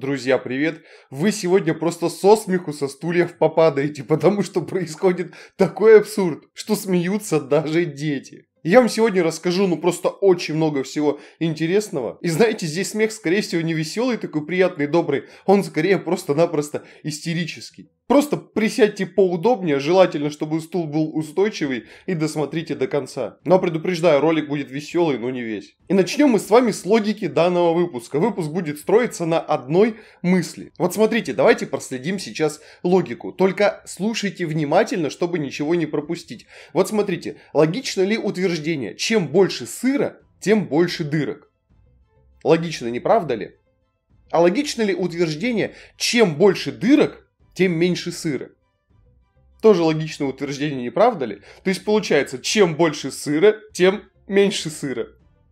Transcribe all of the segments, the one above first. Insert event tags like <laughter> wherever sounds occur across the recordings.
Друзья, привет! Вы сегодня просто со смеху со стульев попадаете, <laughs> потому что происходит такой абсурд, что смеются даже дети. Я вам сегодня расскажу, ну просто очень много всего интересного. И знаете, здесь смех, скорее всего, не веселый такой приятный, добрый. Он скорее просто-напросто истерический. Просто присядьте поудобнее, желательно, чтобы стул был устойчивый и досмотрите до конца. Но предупреждаю, ролик будет веселый, но не весь. И начнем мы с вами с логики данного выпуска. Выпуск будет строиться на одной мысли. Вот смотрите, давайте проследим сейчас логику. Только слушайте внимательно, чтобы ничего не пропустить. Вот смотрите, логично ли утверждение, чем больше сыра, тем больше дырок? Логично, не правда ли? А логично ли утверждение, чем больше дырок, тем меньше сыра. Тоже логичное утверждение, не правда ли? То есть получается, чем больше сыра, тем меньше сыра.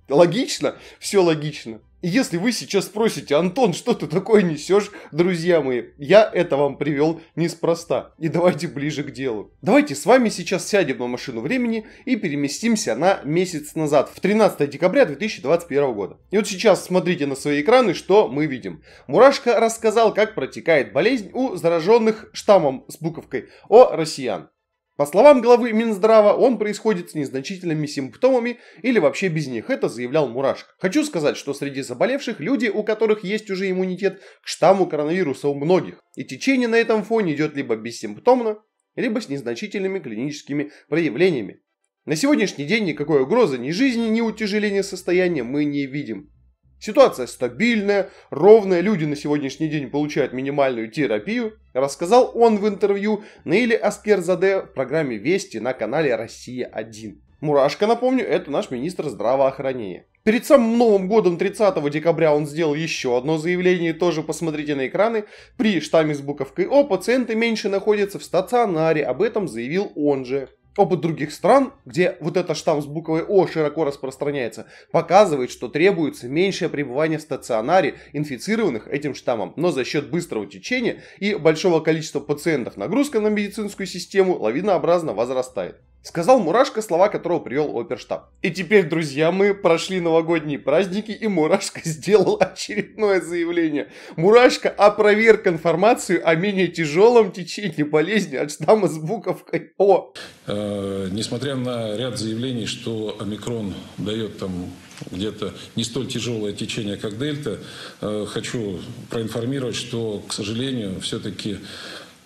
Логично? Все логично если вы сейчас спросите, Антон, что ты такое несешь, друзья мои, я это вам привел неспроста. И давайте ближе к делу. Давайте с вами сейчас сядем на машину времени и переместимся на месяц назад, в 13 декабря 2021 года. И вот сейчас смотрите на свои экраны, что мы видим. Мурашка рассказал, как протекает болезнь у зараженных штаммом с буковкой о россиян. По словам главы Минздрава, он происходит с незначительными симптомами или вообще без них, это заявлял Мурашко. Хочу сказать, что среди заболевших люди, у которых есть уже иммунитет к штамму коронавируса у многих, и течение на этом фоне идет либо бессимптомно, либо с незначительными клиническими проявлениями. На сегодняшний день никакой угрозы ни жизни, ни утяжеления состояния мы не видим. Ситуация стабильная, ровная, люди на сегодняшний день получают минимальную терапию, рассказал он в интервью Наиле Аскерзаде в программе «Вести» на канале «Россия-1». Мурашка, напомню, это наш министр здравоохранения. Перед самым Новым годом 30 декабря он сделал еще одно заявление, тоже посмотрите на экраны. При штамме с буковкой О пациенты меньше находятся в стационаре, об этом заявил он же опыт других стран, где вот этот штамм с буквой О широко распространяется, показывает, что требуется меньшее пребывание в стационаре инфицированных этим штаммом, но за счет быстрого течения и большого количества пациентов нагрузка на медицинскую систему лавинообразно возрастает. Сказал Мурашка, слова которого привел оперштаб. И теперь, друзья, мы прошли новогодние праздники, и Мурашка <laughs> сделал очередное заявление. Мурашка опроверг информацию о менее тяжелом течении болезни от штамма с буковкой О. Э, несмотря на ряд заявлений, что омикрон дает там где-то не столь тяжелое течение, как дельта, э, хочу проинформировать, что, к сожалению, все-таки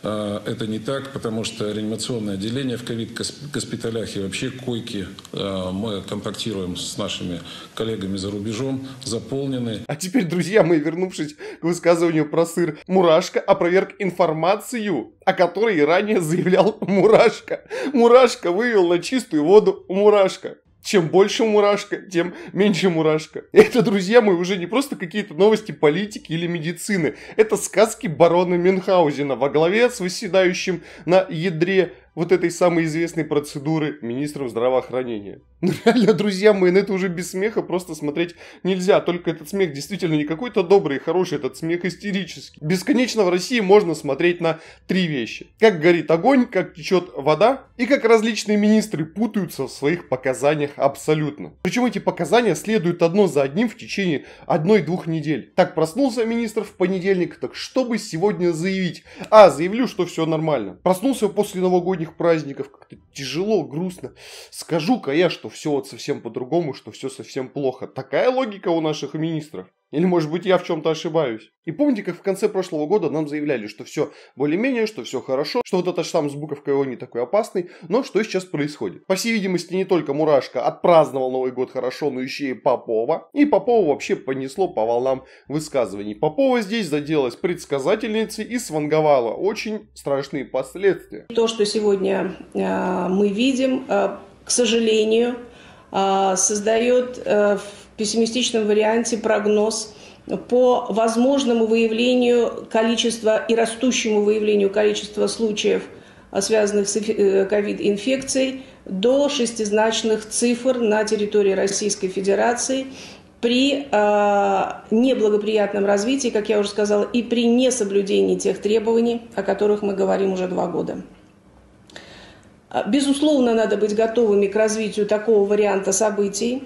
а, это не так, потому что реанимационное отделение в ковид-госпиталях и вообще койки а, мы контактируем с нашими коллегами за рубежом, заполнены. А теперь, друзья мои, вернувшись к высказыванию про сыр, Мурашка опроверг информацию, о которой ранее заявлял Мурашка. Мурашка вывел на чистую воду Мурашка чем больше мурашка, тем меньше мурашка. Это, друзья мои, уже не просто какие-то новости политики или медицины. Это сказки барона Мюнхгаузена во главе с выседающим на ядре вот этой самой известной процедуры министров здравоохранения. <laughs> Ну реально, друзья мои, на ну, это уже без смеха просто смотреть нельзя. Только этот смех действительно не какой-то добрый и хороший, этот смех истерический. Бесконечно в России можно смотреть на три вещи. Как горит огонь, как течет вода и как различные министры путаются в своих показаниях абсолютно. Причем эти показания следуют одно за одним в течение одной-двух недель. Так проснулся министр в понедельник, так чтобы сегодня заявить? А, заявлю, что все нормально. Проснулся после новогодних других праздников как-то тяжело, грустно. Скажу-ка я, что все вот совсем по-другому, что все совсем плохо. Такая логика у наших министров. Или, может быть, я в чем-то ошибаюсь. И помните, как в конце прошлого года нам заявляли, что все более-менее, что все хорошо, что вот этот штамм с буковкой он не такой опасный, но что сейчас происходит? По всей видимости, не только Мурашка отпраздновал Новый год хорошо, но еще и Попова. И Попова вообще понесло по волнам высказываний. Попова здесь заделась предсказательницей и сванговала очень страшные последствия. То, что сегодня э, мы видим, э, к сожалению, а, создает э, в пессимистичном варианте прогноз по возможному выявлению количества и растущему выявлению количества случаев, а, связанных с э, ковид-инфекцией, до шестизначных цифр на территории Российской Федерации при э, неблагоприятном развитии, как я уже сказала, и при несоблюдении тех требований, о которых мы говорим уже два года. А, безусловно, надо быть готовыми к развитию такого варианта событий.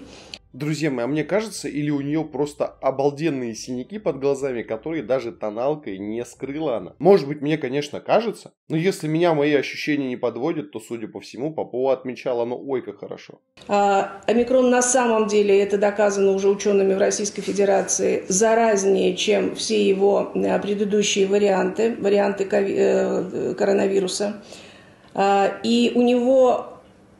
Друзья мои, а мне кажется, или у нее просто обалденные синяки под глазами, которые даже тоналкой не скрыла она. Может быть, мне, конечно, кажется, но если меня мои ощущения не подводят, то, судя по всему, Попова отмечала, ну, ой, как хорошо. А, омикрон на самом деле, это доказано уже учеными в Российской Федерации, заразнее, чем все его э, предыдущие варианты, варианты э, коронавируса. Э, и у него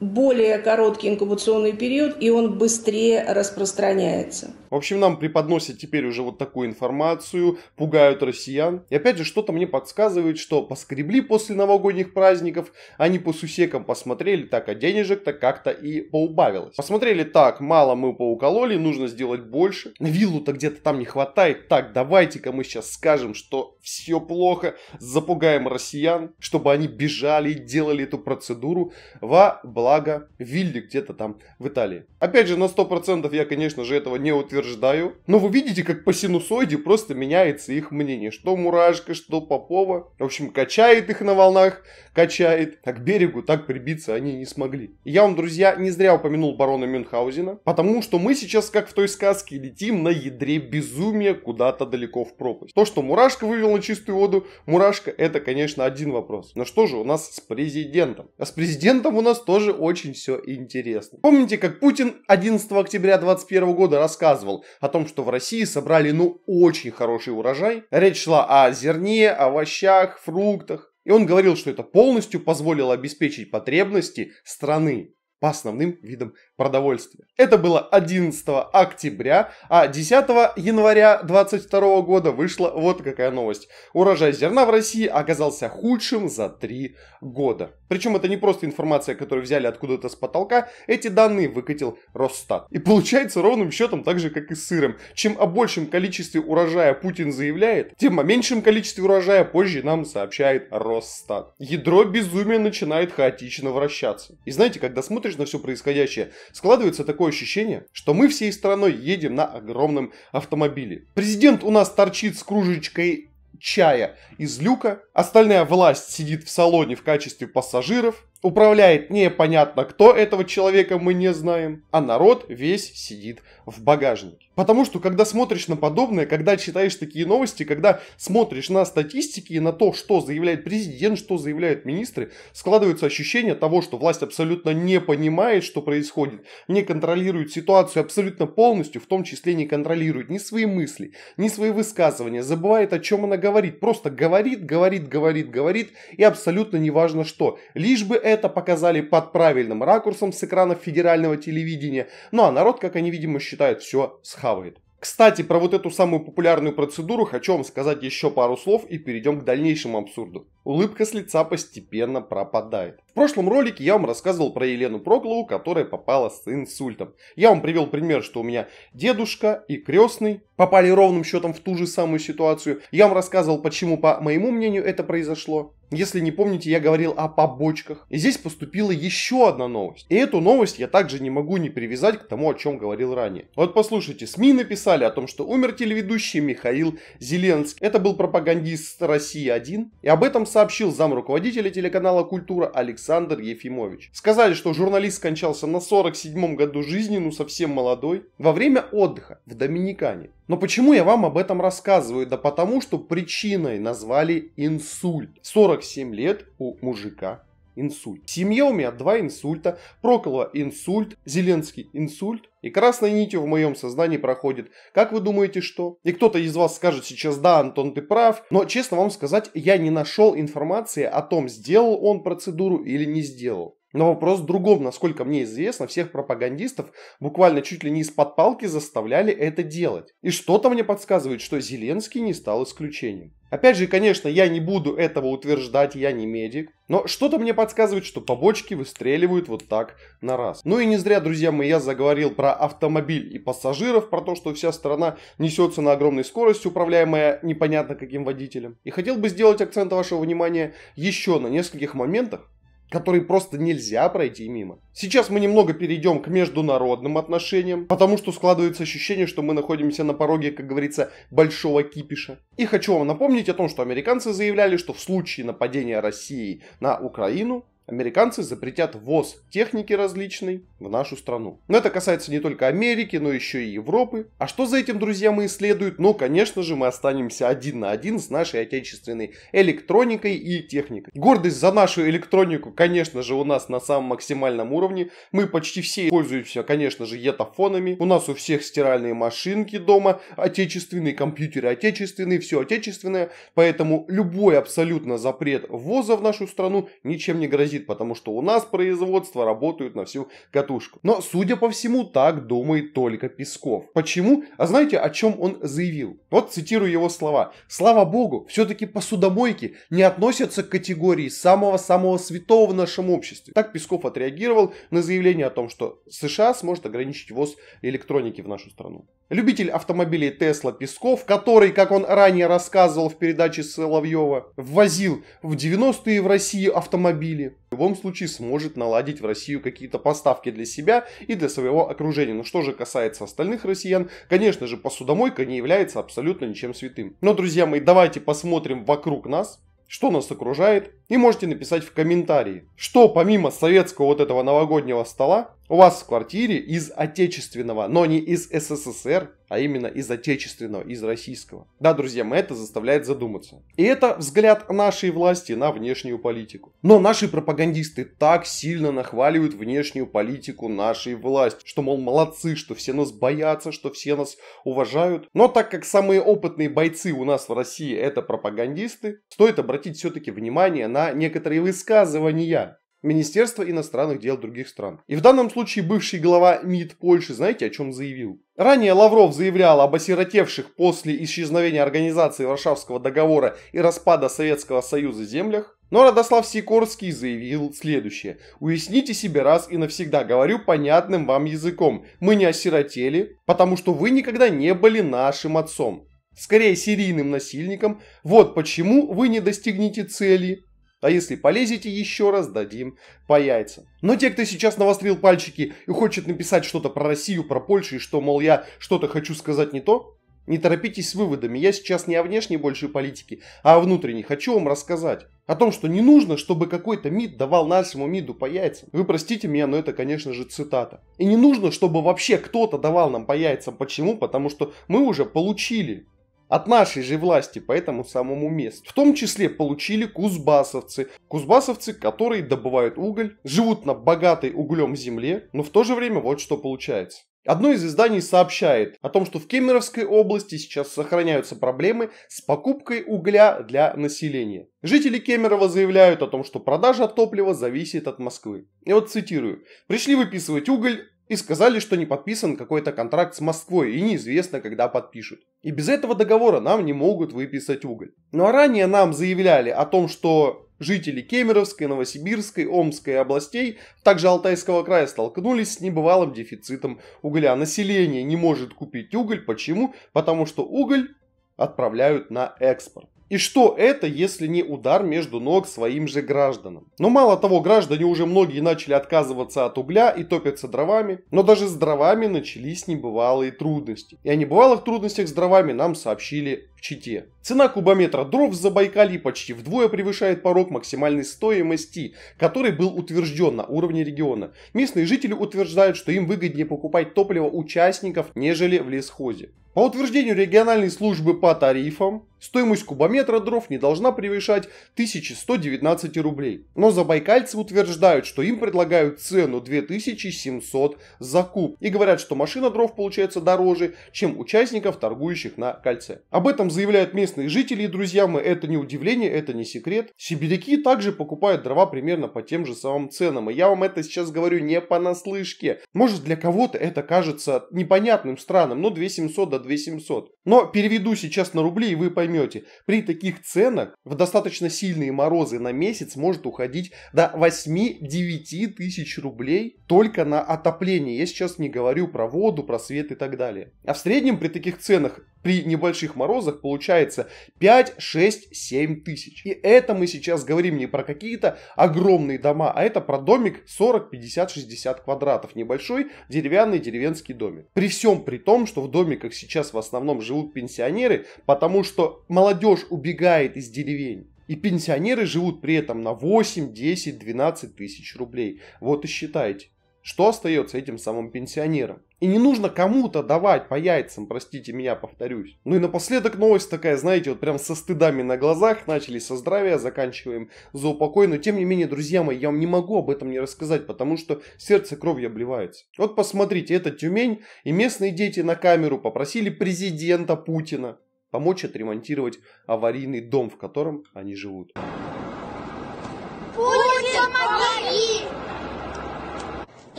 более короткий инкубационный период, и он быстрее распространяется. В общем, нам преподносят теперь уже вот такую информацию, пугают россиян. И опять же, что-то мне подсказывает, что поскребли после новогодних праздников, они по сусекам посмотрели, так, а денежек-то как-то и поубавилось. Посмотрели, так, мало мы поукололи, нужно сделать больше. На виллу-то где-то там не хватает. Так, давайте-ка мы сейчас скажем, что все плохо, запугаем россиян, чтобы они бежали и делали эту процедуру во благо вилле где-то там в Италии. Опять же, на 100% я, конечно же, этого не утверждаю утверждаю. Но вы видите, как по синусоиде просто меняется их мнение. Что Мурашка, что Попова. В общем, качает их на волнах, качает. А к берегу так прибиться они не смогли. я вам, друзья, не зря упомянул барона Мюнхгаузена, потому что мы сейчас, как в той сказке, летим на ядре безумия куда-то далеко в пропасть. То, что Мурашка вывел на чистую воду, Мурашка, это, конечно, один вопрос. Но что же у нас с президентом? А с президентом у нас тоже очень все интересно. Помните, как Путин 11 октября 2021 года рассказывал, рассказывал о том, что в России собрали ну очень хороший урожай. Речь шла о зерне, овощах, фруктах. И он говорил, что это полностью позволило обеспечить потребности страны по основным видам продовольствия. Это было 11 октября, а 10 января 2022 года вышла вот какая новость. Урожай зерна в России оказался худшим за 3 года. Причем это не просто информация, которую взяли откуда-то с потолка, эти данные выкатил Росстат. И получается ровным счетом так же, как и с сыром. Чем о большем количестве урожая Путин заявляет, тем о меньшем количестве урожая позже нам сообщает Росстат. Ядро безумия начинает хаотично вращаться. И знаете, когда смотришь смотришь на все происходящее, складывается такое ощущение, что мы всей страной едем на огромном автомобиле. Президент у нас торчит с кружечкой чая из люка, остальная власть сидит в салоне в качестве пассажиров, управляет непонятно кто этого человека мы не знаем, а народ весь сидит в багажнике. Потому что, когда смотришь на подобное, когда читаешь такие новости, когда смотришь на статистики и на то, что заявляет президент, что заявляют министры, складывается ощущение того, что власть абсолютно не понимает, что происходит, не контролирует ситуацию абсолютно полностью, в том числе не контролирует ни свои мысли, ни свои высказывания, забывает, о чем она говорит, просто говорит, говорит, говорит, говорит, и абсолютно неважно что. Лишь бы это показали под правильным ракурсом с экранов федерального телевидения. Ну а народ, как они, видимо, считают, все с хавает. Кстати, про вот эту самую популярную процедуру хочу вам сказать еще пару слов и перейдем к дальнейшему абсурду. Улыбка с лица постепенно пропадает прошлом ролике я вам рассказывал про Елену Проглову, которая попала с инсультом. Я вам привел пример, что у меня дедушка и крестный попали ровным счетом в ту же самую ситуацию. Я вам рассказывал, почему, по моему мнению, это произошло. Если не помните, я говорил о побочках. И здесь поступила еще одна новость. И эту новость я также не могу не привязать к тому, о чем говорил ранее. Вот послушайте, СМИ написали о том, что умер телеведущий Михаил Зеленский. Это был пропагандист России-1. И об этом сообщил зам руководителя телеканала «Культура» Александр Александр Ефимович. Сказали, что журналист скончался на 47-м году жизни, ну совсем молодой, во время отдыха в Доминикане. Но почему я вам об этом рассказываю? Да потому, что причиной назвали инсульт. 47 лет у мужика инсульт. В семье у меня два инсульта. Проколова инсульт, Зеленский инсульт. И красной нитью в моем сознании проходит. Как вы думаете, что? И кто-то из вас скажет сейчас, да, Антон, ты прав. Но, честно вам сказать, я не нашел информации о том, сделал он процедуру или не сделал. Но вопрос в другом, насколько мне известно, всех пропагандистов буквально чуть ли не из-под палки заставляли это делать. И что-то мне подсказывает, что Зеленский не стал исключением. Опять же, конечно, я не буду этого утверждать, я не медик, но что-то мне подсказывает, что побочки выстреливают вот так на раз. Ну и не зря, друзья мои, я заговорил про автомобиль и пассажиров, про то, что вся страна несется на огромной скорости, управляемая непонятно каким водителем. И хотел бы сделать акцент вашего внимания еще на нескольких моментах, который просто нельзя пройти мимо. Сейчас мы немного перейдем к международным отношениям, потому что складывается ощущение, что мы находимся на пороге, как говорится, большого кипиша. И хочу вам напомнить о том, что американцы заявляли, что в случае нападения России на Украину американцы запретят ввоз техники различной в нашу страну. Но это касается не только Америки, но еще и Европы. А что за этим, друзья, мы исследуют? Ну, конечно же, мы останемся один на один с нашей отечественной электроникой и техникой. Гордость за нашу электронику, конечно же, у нас на самом максимальном уровне. Мы почти все пользуемся, конечно же, етафонами. У нас у всех стиральные машинки дома, отечественные компьютеры отечественные, все отечественное. Поэтому любой абсолютно запрет ввоза в нашу страну ничем не грозит грозит, потому что у нас производство работает на всю катушку. Но, судя по всему, так думает только Песков. Почему? А знаете, о чем он заявил? Вот цитирую его слова. «Слава богу, все-таки посудомойки не относятся к категории самого-самого святого в нашем обществе». Так Песков отреагировал на заявление о том, что США сможет ограничить ввоз электроники в нашу страну. Любитель автомобилей Тесла Песков, который, как он ранее рассказывал в передаче Соловьева, ввозил в 90-е в Россию автомобили, в любом случае сможет наладить в Россию какие-то поставки для себя и для своего окружения. Но что же касается остальных россиян, конечно же, посудомойка не является абсолютно ничем святым. Но, друзья мои, давайте посмотрим вокруг нас, что нас окружает, и можете написать в комментарии, что помимо советского вот этого новогоднего стола у вас в квартире из отечественного, но не из СССР, а именно из отечественного, из российского. Да, друзья, мы это заставляет задуматься. И это взгляд нашей власти на внешнюю политику. Но наши пропагандисты так сильно нахваливают внешнюю политику нашей власти, что, мол, молодцы, что все нас боятся, что все нас уважают. Но так как самые опытные бойцы у нас в России это пропагандисты, стоит обратить все-таки внимание на некоторые высказывания Министерства иностранных дел других стран. И в данном случае бывший глава МИД Польши, знаете, о чем заявил? Ранее Лавров заявлял об осиротевших после исчезновения организации Варшавского договора и распада Советского Союза землях, но Радослав Сикорский заявил следующее. Уясните себе раз и навсегда, говорю понятным вам языком, мы не осиротели, потому что вы никогда не были нашим отцом. Скорее серийным насильником. Вот почему вы не достигнете цели, а если полезете еще раз, дадим по яйцам. Но те, кто сейчас навострил пальчики и хочет написать что-то про Россию, про Польшу и что, мол, я что-то хочу сказать не то, не торопитесь с выводами. Я сейчас не о внешней большей политике, а о внутренней. Хочу вам рассказать о том, что не нужно, чтобы какой-то МИД давал нашему МИДу по яйцам. Вы простите меня, но это, конечно же, цитата. И не нужно, чтобы вообще кто-то давал нам по яйцам. Почему? Потому что мы уже получили от нашей же власти по этому самому месту. В том числе получили кузбассовцы. Кузбассовцы, которые добывают уголь, живут на богатой углем земле, но в то же время вот что получается. Одно из изданий сообщает о том, что в Кемеровской области сейчас сохраняются проблемы с покупкой угля для населения. Жители Кемерово заявляют о том, что продажа топлива зависит от Москвы. И вот цитирую. «Пришли выписывать уголь, и сказали, что не подписан какой-то контракт с Москвой и неизвестно, когда подпишут. И без этого договора нам не могут выписать уголь. Ну а ранее нам заявляли о том, что жители Кемеровской, Новосибирской, Омской областей, также Алтайского края столкнулись с небывалым дефицитом угля. Население не может купить уголь. Почему? Потому что уголь отправляют на экспорт. И что это, если не удар между ног своим же гражданам? Но ну, мало того, граждане уже многие начали отказываться от угля и топятся дровами, но даже с дровами начались небывалые трудности. И о небывалых трудностях с дровами нам сообщили в Чите. Цена кубометра дров в Забайкалье почти вдвое превышает порог максимальной стоимости, который был утвержден на уровне региона. Местные жители утверждают, что им выгоднее покупать топливо участников, нежели в лесхозе. По утверждению региональной службы по тарифам, стоимость кубометра дров не должна превышать 1119 рублей. Но забайкальцы утверждают, что им предлагают цену 2700 за куб. И говорят, что машина дров получается дороже, чем участников, торгующих на кольце. Об этом заявляют местные жители и друзья мы. Это не удивление, это не секрет. Сибиряки также покупают дрова примерно по тем же самым ценам. И я вам это сейчас говорю не понаслышке. Может для кого-то это кажется непонятным, странным, но 2700 до 2700. Но переведу сейчас на рубли и вы поймете. При таких ценах в достаточно сильные морозы на месяц может уходить до 8-9 тысяч рублей только на отопление. Я сейчас не говорю про воду, про свет и так далее. А в среднем при таких ценах при небольших морозах получается 5, 6, 7 тысяч. И это мы сейчас говорим не про какие-то огромные дома, а это про домик 40, 50, 60 квадратов. Небольшой деревянный деревенский домик. При всем при том, что в домиках сейчас в основном живут пенсионеры, потому что молодежь убегает из деревень. И пенсионеры живут при этом на 8, 10, 12 тысяч рублей. Вот и считайте что остается этим самым пенсионерам. И не нужно кому-то давать по яйцам, простите меня, повторюсь. Ну и напоследок новость такая, знаете, вот прям со стыдами на глазах. Начали со здравия, заканчиваем за упокой. Но тем не менее, друзья мои, я вам не могу об этом не рассказать, потому что сердце кровью обливается. Вот посмотрите, это Тюмень, и местные дети на камеру попросили президента Путина помочь отремонтировать аварийный дом, в котором они живут.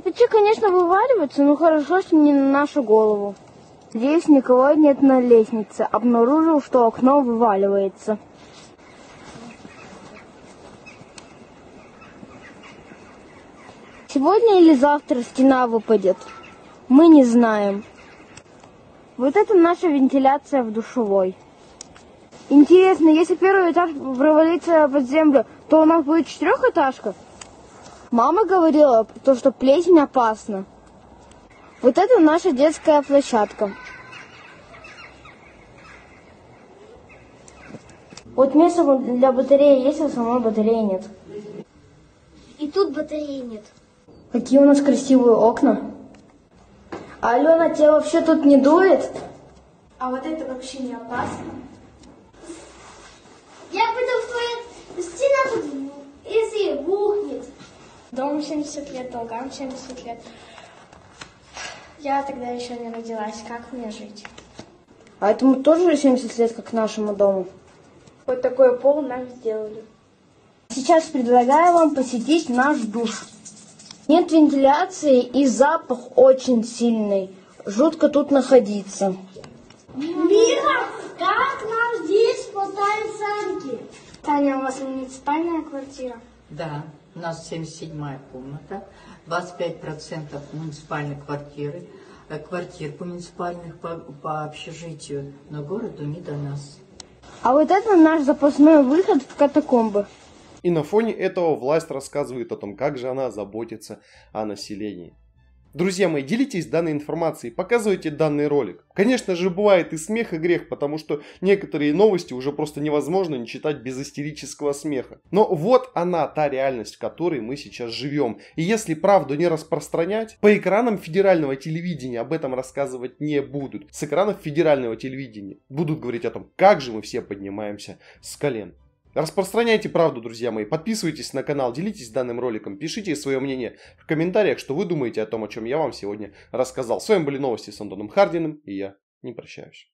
Кирпичи, конечно, вываливаются, но хорошо, что не на нашу голову. Здесь никого нет на лестнице. Обнаружил, что окно вываливается. Сегодня или завтра стена выпадет. Мы не знаем. Вот это наша вентиляция в душевой. Интересно, если первый этаж провалится под землю, то у нас будет четырехэтажка? Мама говорила, то, что плесень опасна. Вот это наша детская площадка. Вот место для батареи есть, а самой батареи нет. И тут батареи нет. Какие у нас красивые окна. Алена, тебе вообще тут не дует? А вот это вообще не опасно. Я пойду в туалет, стена тут если бухнет. Дому 70 лет, долгам 70 лет. Я тогда еще не родилась. Как мне жить? А этому тоже 70 лет, как нашему дому? Вот такой пол нам сделали. Сейчас предлагаю вам посетить наш душ. Нет вентиляции и запах очень сильный. Жутко тут находиться. Мира, как нам здесь поставить санки? Таня, у вас муниципальная квартира? Да у нас 77-я комната, 25% муниципальной квартиры, э, квартир по муниципальных по, по общежитию, но городу не до нас. А вот это наш запасной выход в катакомбы. И на фоне этого власть рассказывает о том, как же она заботится о населении. Друзья мои, делитесь данной информацией, показывайте данный ролик. Конечно же, бывает и смех, и грех, потому что некоторые новости уже просто невозможно не читать без истерического смеха. Но вот она, та реальность, в которой мы сейчас живем. И если правду не распространять, по экранам федерального телевидения об этом рассказывать не будут. С экранов федерального телевидения будут говорить о том, как же мы все поднимаемся с колен. Распространяйте правду, друзья мои, подписывайтесь на канал, делитесь данным роликом, пишите свое мнение в комментариях, что вы думаете о том, о чем я вам сегодня рассказал. С вами были новости с Антоном Хардиным, и я не прощаюсь.